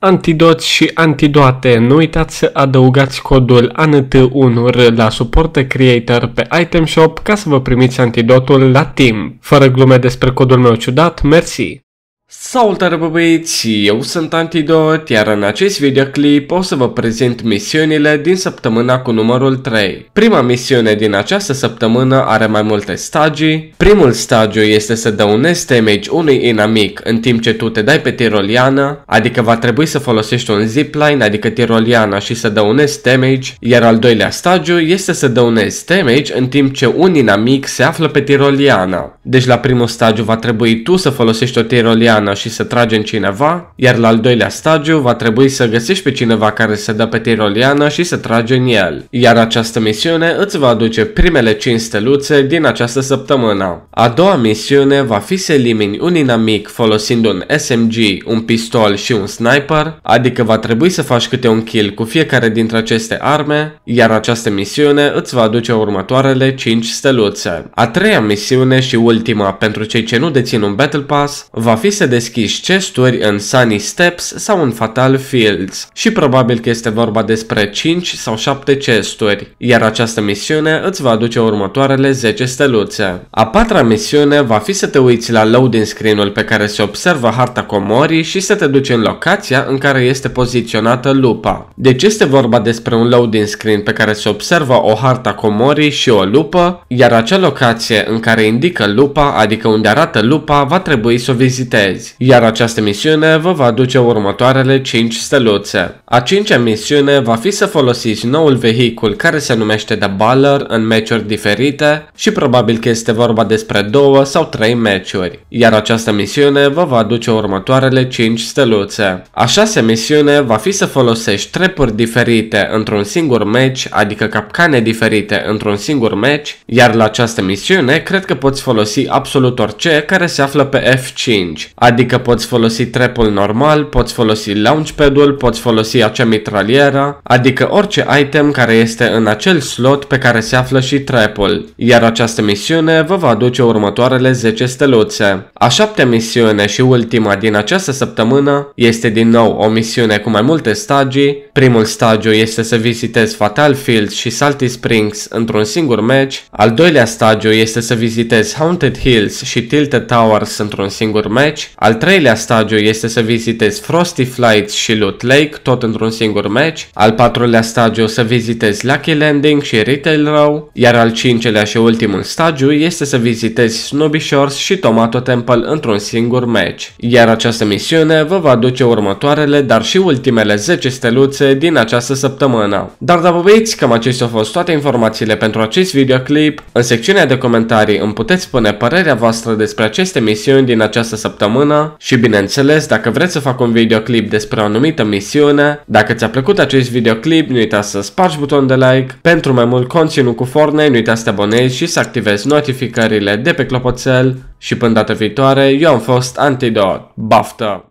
Antidot și antidoate. Nu uitați să adăugați codul ANT1R la suport Creator pe Item Shop ca să vă primiți antidotul la timp. Fără glume despre codul meu ciudat, mersi! Salutare bă băieți, eu sunt Antidot, iar în acest videoclip o să vă prezint misiunile din săptămâna cu numărul 3. Prima misiune din această săptămână are mai multe stagii. Primul stagiu este să dăunezi damage unui inamic în timp ce tu te dai pe tiroliană, adică va trebui să folosești un zipline, adică tiroliana și să dăunezi damage, iar al doilea stagiu este să dăunezi damage în timp ce un inamic se află pe tiroliana. Deci la primul stagiu va trebui tu să folosești o tiroliană și să tragi în cineva, iar la al doilea stagiu va trebui să găsești pe cineva care să dă pe tiroliană și să tragi în el. Iar această misiune îți va aduce primele 5 steluțe din această săptămână. A doua misiune va fi să elimini un inamic folosind un SMG, un pistol și un sniper, adică va trebui să faci câte un kill cu fiecare dintre aceste arme, iar această misiune îți va aduce următoarele 5 steluțe. A treia misiune și ultima ultima, pentru cei ce nu dețin un Battle Pass, va fi să deschizi chesturi în Sunny Steps sau în Fatal Fields și probabil că este vorba despre 5 sau 7 chesturi, iar această misiune îți va aduce următoarele 10 steluțe. A patra misiune va fi să te uiți la loading screen-ul pe care se observă harta comorii și să te duci în locația în care este poziționată lupa. Deci este vorba despre un loading screen pe care se observă o harta comorii și o lupă, iar acea locație în care indică lupa lupa, adică unde arată lupa, va trebui să o vizitezi, iar această misiune vă va aduce următoarele 5 steluțe. A cincea misiune va fi să folosiți noul vehicul care se numește The Baller în meciuri diferite și probabil că este vorba despre 2 sau 3 meciuri, iar această misiune vă va aduce următoarele 5 steluțe. A șasea misiune va fi să folosești trepuri diferite într-un singur meci, adică capcane diferite într-un singur meci, iar la această misiune cred că poți folosi folosi absolut orice care se află pe F5, adică poți folosi trepul normal, poți folosi launchpad-ul, poți folosi acea mitraliera, adică orice item care este în acel slot pe care se află și trepul, iar această misiune vă va aduce următoarele 10 steluțe. A șaptea misiune și ultima din această săptămână este din nou o misiune cu mai multe stagii, primul stagiu este să vizitezi Fatal Fields și Salty Springs într-un singur match. al doilea stagiu este să vizitezi Hound Haunted Hills și Tilted Towers într-un singur match. Al treilea stadiu este să vizitezi Frosty Flights și Loot Lake tot într-un singur match. Al patrulea stadiu să vizitezi Lucky Landing și Retail Row. Iar al cincelea și ultimul stadiu este să vizitezi Snoopy Shores și Tomato Temple într-un singur match. Iar această misiune vă va aduce următoarele, dar și ultimele 10 steluțe din această săptămână. Dar dacă că cam acestea au fost toate informațiile pentru acest videoclip. În secțiunea de comentarii îmi puteți spune spune părerea voastră despre aceste misiuni din această săptămână și bineînțeles dacă vreți să fac un videoclip despre o anumită misiune, dacă ți-a plăcut acest videoclip nu uita să spargi butonul de like, pentru mai mult conținut cu Fortnite nu uita să te abonezi și să activezi notificările de pe clopoțel și până data viitoare eu am fost Antidot, baftă!